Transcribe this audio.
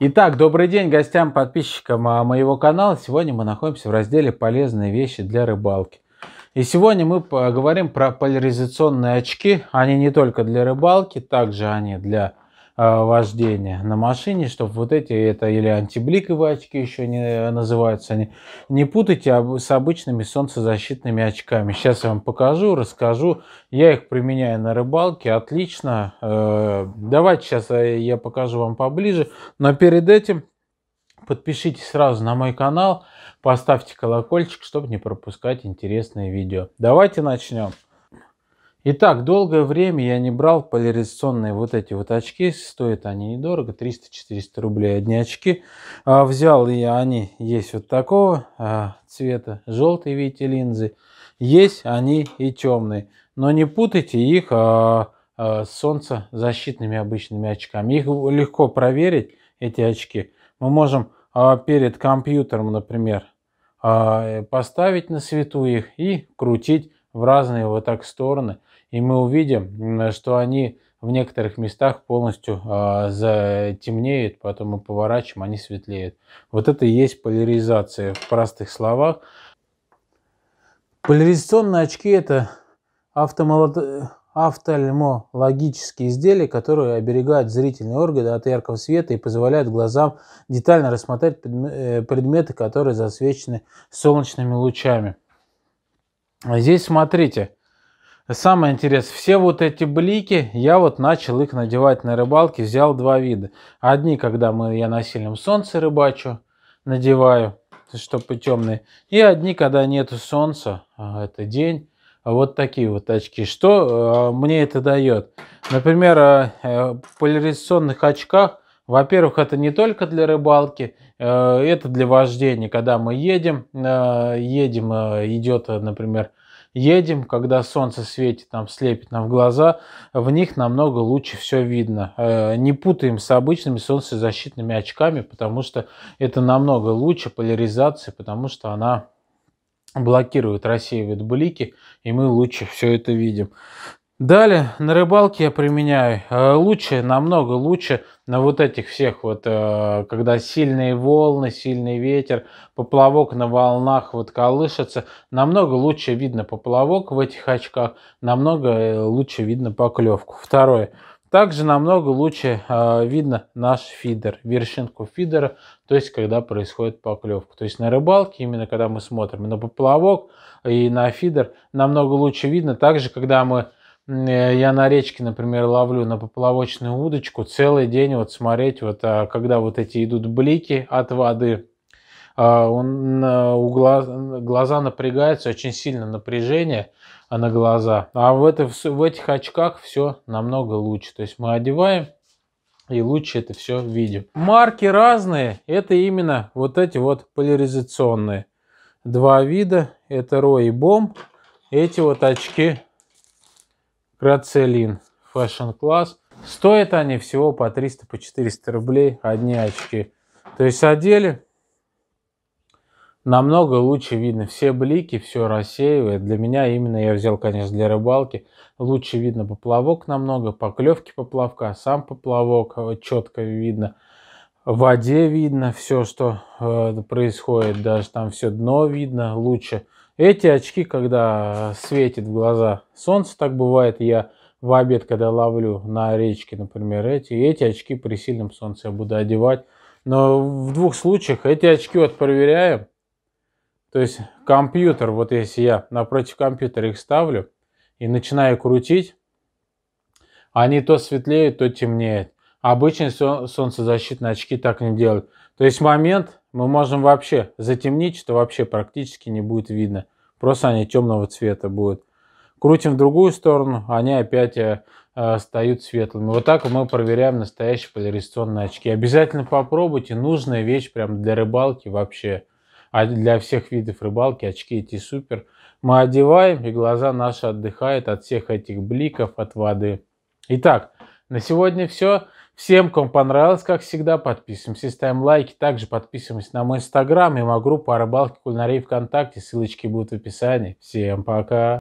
Итак, добрый день гостям, подписчикам а, моего канала. Сегодня мы находимся в разделе «Полезные вещи для рыбалки». И сегодня мы поговорим про поляризационные очки. Они не только для рыбалки, также они для Э, вождения на машине, чтобы вот эти, это или антибликовые очки еще не э, называются, не, не путайте с обычными солнцезащитными очками. Сейчас я вам покажу, расскажу. Я их применяю на рыбалке, отлично. Э, давайте сейчас я покажу вам поближе, но перед этим подпишитесь сразу на мой канал, поставьте колокольчик, чтобы не пропускать интересные видео. Давайте начнем. Итак, долгое время я не брал поляризационные вот эти вот очки. Стоят они недорого, 300-400 рублей одни очки. А, взял я, они есть вот такого а, цвета, желтые, видите, линзы. Есть они и темные. Но не путайте их а, а, с солнцезащитными обычными очками. Их легко проверить, эти очки. Мы можем а, перед компьютером, например, поставить на свету их и крутить в разные вот так стороны, и мы увидим, что они в некоторых местах полностью э, затемнеют, потом мы поворачиваем, они светлеют. Вот это и есть поляризация в простых словах. Поляризационные очки – это автомолод... офтальмологические изделия, которые оберегают зрительные органы от яркого света и позволяют глазам детально рассмотреть э, предметы, которые засвечены солнечными лучами. Здесь смотрите, самое интересное, все вот эти блики, я вот начал их надевать на рыбалке, взял два вида. Одни, когда мы, я на сильном солнце рыбачу, надеваю, чтобы темные. И одни, когда нету солнца, а, это день, вот такие вот очки. Что а, мне это дает? Например, а, э, в поляризационных очках во-первых, это не только для рыбалки, э, это для вождения. Когда мы едем, э, едем, э, идет, например, едем, когда солнце светит, там слепит нам в глаза, в них намного лучше все видно. Не путаем с обычными солнцезащитными очками, потому что это намного лучше поляризации, потому что она блокирует, рассеивает блики, и мы лучше все это видим. Далее на рыбалке я применяю э, лучше, намного лучше на вот этих всех вот, э, когда сильные волны, сильный ветер, поплавок на волнах вот колышется, намного лучше видно поплавок в этих очках, намного э, лучше видно поклевку. Второе. Также намного лучше э, видно наш фидер, вершинку фидера, то есть когда происходит поклевка. То есть на рыбалке, именно когда мы смотрим на поплавок и на фидер, намного лучше видно. Также, когда мы Э, я на речке, например, ловлю на поплавочную удочку целый день вот смотреть, вот, а, когда вот эти идут блики от воды, а, он, у глаз, глаза напрягаются, очень сильно напряжение на глаза. А в, это, в этих очках все намного лучше. То есть мы одеваем и лучше это все видим. Марки разные, это именно вот эти вот поляризационные. Два вида, это Ро и Бом. Эти вот очки Грацелин Fashion Class. Стоят они всего по 300-400 по 400 рублей одни очки. То есть одели, намного лучше видно все блики, все рассеивает. Для меня именно я взял, конечно, для рыбалки. Лучше видно поплавок намного, поклевки поплавка, сам поплавок э, четко видно в воде видно все, что э, происходит, даже там все дно видно лучше. Эти очки, когда э, светит в глаза солнце, так бывает, я в обед, когда ловлю на речке, например, эти, эти очки при сильном солнце я буду одевать. Но в двух случаях эти очки вот проверяем. То есть компьютер, вот если я напротив компьютера их ставлю и начинаю крутить, они то светлеют, то темнеют. Обычные солнцезащитные очки так не делают. То есть момент мы можем вообще затемнить, что вообще практически не будет видно. Просто они темного цвета будут. Крутим в другую сторону, они опять э, э, стают светлыми. Вот так мы проверяем настоящие поляризационные очки. Обязательно попробуйте. Нужная вещь прям для рыбалки вообще. А для всех видов рыбалки очки эти супер. Мы одеваем, и глаза наши отдыхают от всех этих бликов, от воды. Итак, на сегодня все. Всем, кому понравилось, как всегда, подписываемся, ставим лайки. Также подписываемся на мой инстаграм и мою группу о рыбалке кулинарии ВКонтакте. Ссылочки будут в описании. Всем пока!